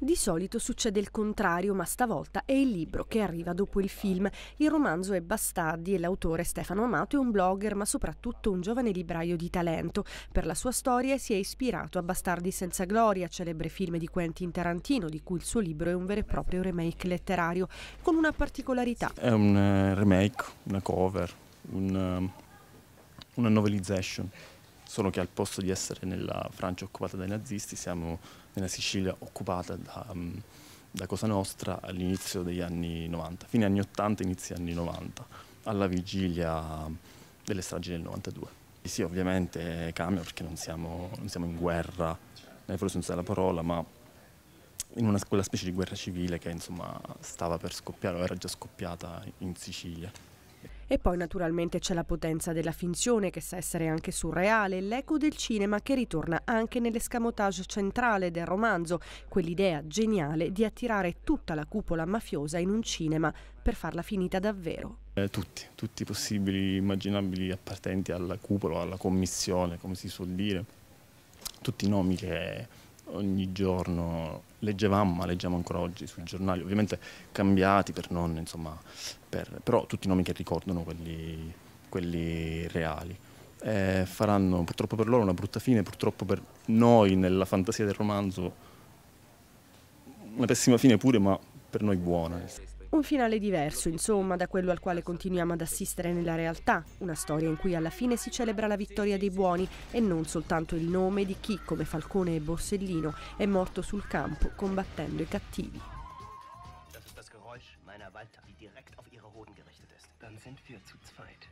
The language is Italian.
Di solito succede il contrario, ma stavolta è il libro che arriva dopo il film. Il romanzo è Bastardi e l'autore Stefano Amato è un blogger, ma soprattutto un giovane libraio di talento. Per la sua storia si è ispirato a Bastardi senza gloria, celebre film di Quentin Tarantino, di cui il suo libro è un vero e proprio remake letterario, con una particolarità. È un eh, remake, una cover, un, um, una novelization solo che al posto di essere nella Francia occupata dai nazisti siamo nella Sicilia occupata da, mm, da Cosa Nostra all'inizio degli anni 90, fine anni 80, inizio anni 90, alla vigilia delle stragi del 92. E sì, ovviamente cambia perché non siamo, non siamo in guerra, nel eh, non senso la parola, ma in una, quella specie di guerra civile che insomma stava per scoppiare o era già scoppiata in Sicilia. E poi naturalmente c'è la potenza della finzione che sa essere anche surreale, l'eco del cinema che ritorna anche nell'escamotage centrale del romanzo, quell'idea geniale di attirare tutta la cupola mafiosa in un cinema per farla finita davvero. Eh, tutti, tutti i possibili immaginabili appartenenti alla cupola, alla commissione, come si suol dire, tutti i nomi che ogni giorno leggevamo, ma leggiamo ancora oggi sui giornali, ovviamente cambiati per non, insomma, per, però tutti i nomi che ricordano quelli, quelli reali. Eh, faranno purtroppo per loro una brutta fine, purtroppo per noi nella fantasia del romanzo una pessima fine pure, ma per noi buona. Nel senso. Un finale diverso, insomma, da quello al quale continuiamo ad assistere nella realtà, una storia in cui alla fine si celebra la vittoria dei buoni e non soltanto il nome di chi, come Falcone e Borsellino, è morto sul campo combattendo i cattivi. Das ist das Geräusch meiner Waldtat, die direkt auf ihre Hoden gerichtet ist. Dann sind wir zu zweit.